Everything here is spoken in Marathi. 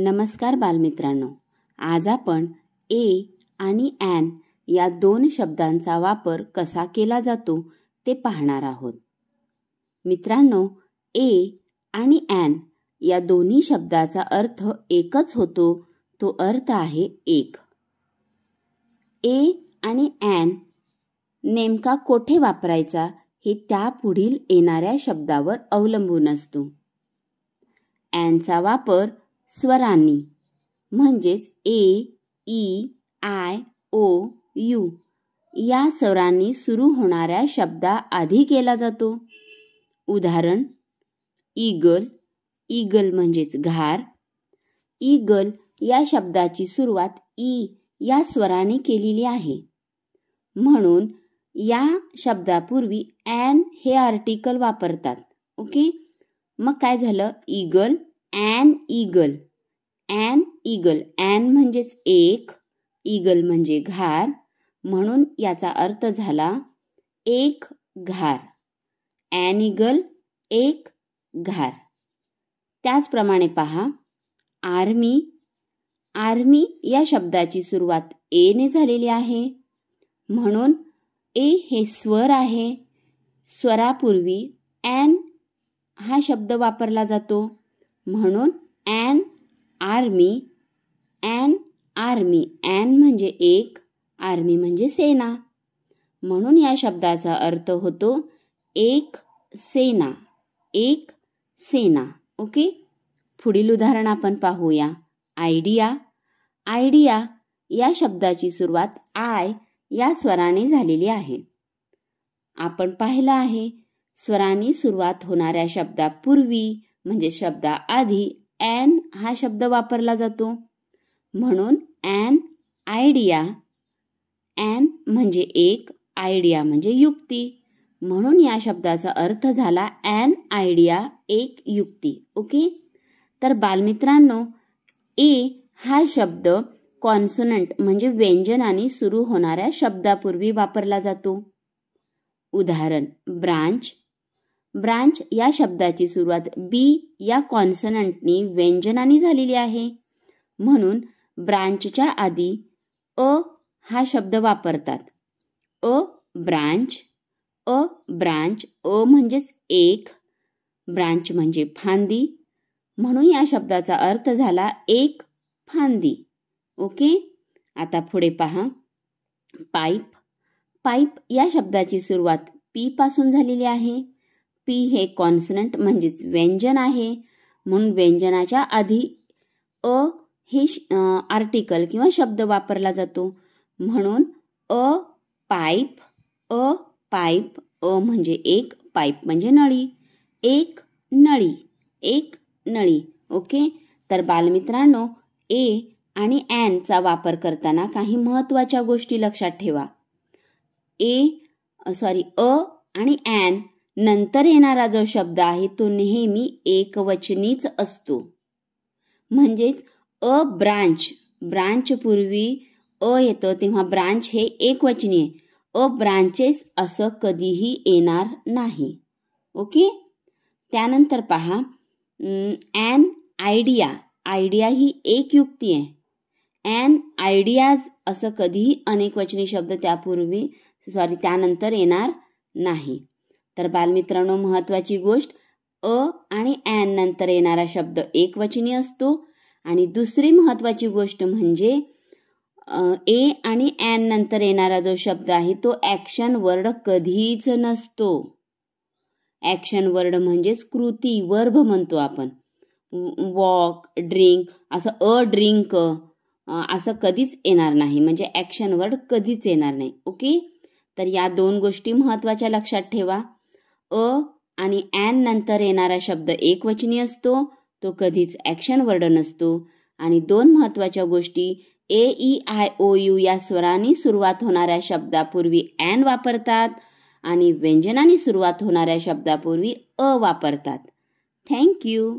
नमस्कार बालमित्रांनो आज आपण ए आणि ॲन या दोन शब्दांचा वापर कसा केला जातो ते पाहणार आहोत मित्रांनो ए आणि ॲन या दोन्ही शब्दाचा अर्थ एकच होतो तो अर्थ आहे एक ए आणि ॲन नेमका कोठे वापरायचा हे त्या पुढील येणाऱ्या शब्दावर अवलंबून असतो ॲनचा वापर स्वरांनी म्हणजेच A E I O U या स्वरांनी सुरू होणाऱ्या शब्दा आधी केला जातो उदाहरण ईगल ईगल म्हणजेच घार ईगल या शब्दाची सुरुवात ई या स्वराने केलेली आहे म्हणून या शब्दापूर्वी ॲन हे आर्टिकल वापरतात ओके मग काय झालं eagle an eagle an eagle an म्हणजेच एक ईगल म्हणजे घार म्हणून याचा अर्थ झाला एक घार ॲन ईगल एक घार त्याचप्रमाणे पहा आर्मी आर्मी या शब्दाची सुरुवात एने झालेली आहे म्हणून ए हे स्वर आहे स्वरापूर्वी ॲन हा शब्द वापरला जातो म्हणून an army an army an म्हणजे एक आर्मी म्हणजे सेना म्हणून या शब्दाचा अर्थ होतो एक सेना एक सेना ओके पुढील उदाहरण आपण पाहूया आयडिया आयडिया या शब्दाची सुरुवात आय या स्वराने झालेली आहे आपण पाहिलं आहे स्वराने सुरुवात होणाऱ्या शब्दापूर्वी म्हणजे आधी एन हा शब्द वापरला जातो म्हणून एन आयडिया ॲन म्हणजे एक आयडिया म्हणजे युक्ती म्हणून या शब्दाचा अर्थ झाला ॲन आयडिया एक युक्ती ओके तर बालमित्रांनो ए हा शब्द कॉन्सोनंट म्हणजे व्यंजनाने सुरू होणाऱ्या शब्दापूर्वी वापरला जातो उदाहरण ब्रांच ब्रांच या शब्दाची सुरुवात बी या कॉन्सनंटनी व्यंजनाने झालेली आहे म्हणून ब्रांचच्या आधी अ हा शब्द वापरतात अ ब्रांच अ ब्रांच अ म्हणजेच एक ब्रांच म्हणजे फांदी म्हणून या शब्दाचा अर्थ झाला एक फांदी ओके आता पुढे पहा पाईप पाईप या शब्दाची सुरुवात पी पासून झालेली आहे पी हे कॉन्सनंट म्हणजेच व्यंजन आहे म्हणून व्यंजनाच्या आधी अ हे आर्टिकल किंवा शब्द वापरला जातो म्हणून अ पाईप अ पाईप अ म्हणजे एक पाईप म्हणजे नळी एक नळी एक नळी ओके तर बालमित्रांनो ए आणि ॲनचा वापर करताना काही महत्त्वाच्या गोष्टी लक्षात ठेवा ए सॉरी अ आणि ॲन नंतर येणारा जो शब्द आहे तो नेहमी एकवचनीच असतो म्हणजेच अ ब्रांच ब्रांच पूर्वी अ येतं तेव्हा ब्रांच हे एकवचनी आहे अ ब्रांचेस असं कधीही येणार नाही ओके त्यानंतर पहा ॲन आयडिया आयडिया ही एक युक्ती आहे ॲन आयडियाज असं कधीही अनेकवचनी शब्द त्यापूर्वी सॉरी त्यानंतर येणार नाही तर बालमित्रांनो महत्वाची गोष्ट अ आणि ॲन नंतर येणारा शब्द एकवचनी असतो आणि दुसरी महत्वाची गोष्ट म्हणजे ए आणि ॲन नंतर येणारा जो शब्द आहे तो ॲक्शन वर्ड कधीच नसतो ॲक्शन वर्ड म्हणजेच कृती वर्ब म्हणतो आपण वॉक ड्रिंक असं अ ड्रिंक असं कधीच येणार नाही म्हणजे ॲक्शन वर्ड कधीच येणार नाही ओके तर या दोन गोष्टी महत्वाच्या लक्षात ठेवा अ आणि ॲन नंतर येणारा शब्द एकवचनी असतो तो कधीच ॲक्शन वर्ड नसतो आणि दोन महत्त्वाच्या गोष्टी A E I O U या स्वरांनी सुरुवात होणाऱ्या शब्दापूर्वी ॲन वापरतात आणि व्यंजनाने सुरुवात होणाऱ्या शब्दापूर्वी अ वापरतात थँक्यू